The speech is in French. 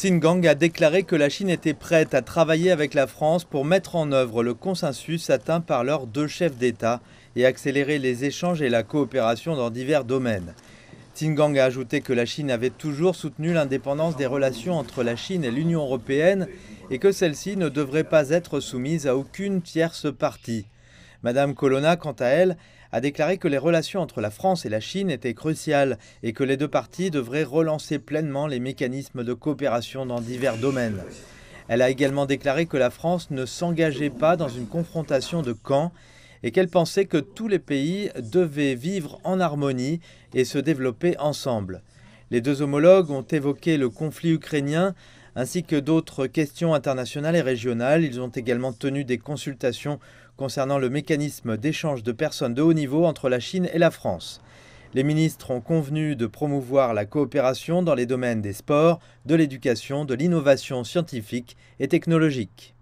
Tsingang a déclaré que la Chine était prête à travailler avec la France pour mettre en œuvre le consensus atteint par leurs deux chefs d'État et accélérer les échanges et la coopération dans divers domaines. Gang a ajouté que la Chine avait toujours soutenu l'indépendance des relations entre la Chine et l'Union européenne et que celle-ci ne devrait pas être soumise à aucune tierce partie. Madame Colonna, quant à elle, a déclaré que les relations entre la France et la Chine étaient cruciales et que les deux parties devraient relancer pleinement les mécanismes de coopération dans divers domaines. Elle a également déclaré que la France ne s'engageait pas dans une confrontation de camps et qu'elle pensait que tous les pays devaient vivre en harmonie et se développer ensemble. Les deux homologues ont évoqué le conflit ukrainien ainsi que d'autres questions internationales et régionales. Ils ont également tenu des consultations concernant le mécanisme d'échange de personnes de haut niveau entre la Chine et la France. Les ministres ont convenu de promouvoir la coopération dans les domaines des sports, de l'éducation, de l'innovation scientifique et technologique.